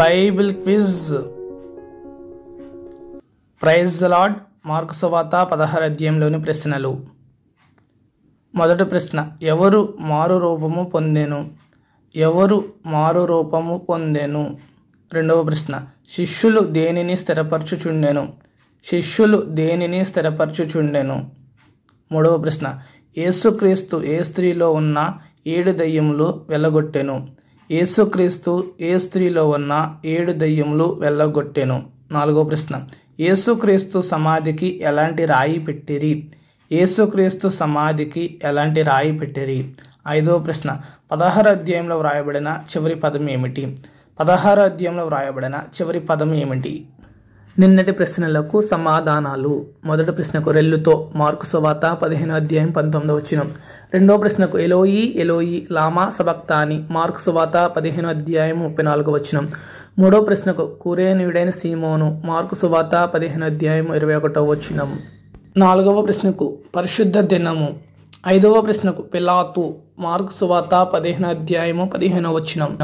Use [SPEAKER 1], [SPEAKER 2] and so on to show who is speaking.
[SPEAKER 1] Bible quiz prize Lord Mark సువాత పదహారు అధ్యాయంలోని ప్రశ్నలు మొదటి ప్రశ్న ఎవరు మారు రూపము పొందెను ఎవరు మారు రూపము పొందెను రెండవ ప్రశ్న శిష్యులు దేనిని స్థిరపరచుచుండెను శిష్యులు దేనిని స్థిరపరచుచుండెను మూడవ ప్రశ్న యేసుక్రీస్తు ఏ స్త్రీలో ఉన్న ఏడు దయ్యములు వెళ్ళగొట్టెను యేసుక్రీస్తు ఏ స్త్రీలో ఉన్న ఏడు దయ్యములు వెళ్ళగొట్టెను నాలుగో ప్రశ్న యేసుక్రీస్తు సమాధికి ఎలాంటి రాయి పెట్టిరి యేసుక్రీస్తు సమాధికి ఎలాంటి రాయి పెట్టిరి ఐదో ప్రశ్న పదహారు అధ్యాయంలో వ్రాయబడిన చివరి పదం ఏమిటి పదహారు అధ్యాయంలో వ్రాయబడిన చివరి పదం ఏమిటి నిన్నటి ప్రశ్నలకు సమాధానాలు మొదటి ప్రశ్నకు రెల్లుతో మార్కు సువాత పదిహేను అధ్యాయం పంతొమ్మిది వచ్చినం రెండో ప్రశ్నకు ఎలోయి ఎలోయి లామా సబక్తాని మార్కు సువాత పదిహేను అధ్యాయం ముప్పై నాలుగు వచ్చినం మూడో ప్రశ్నకు కురేనుయుడైన సీమోను మార్కు సువాత పదిహేను అధ్యాయం ఇరవై ఒకటో వచ్చినం నాలుగవ ప్రశ్నకు పరిశుద్ధ దినము ఐదవ ప్రశ్నకు పిలాతు మార్కు సువాత పదిహేను అధ్యాయము పదిహేనో వచ్చినం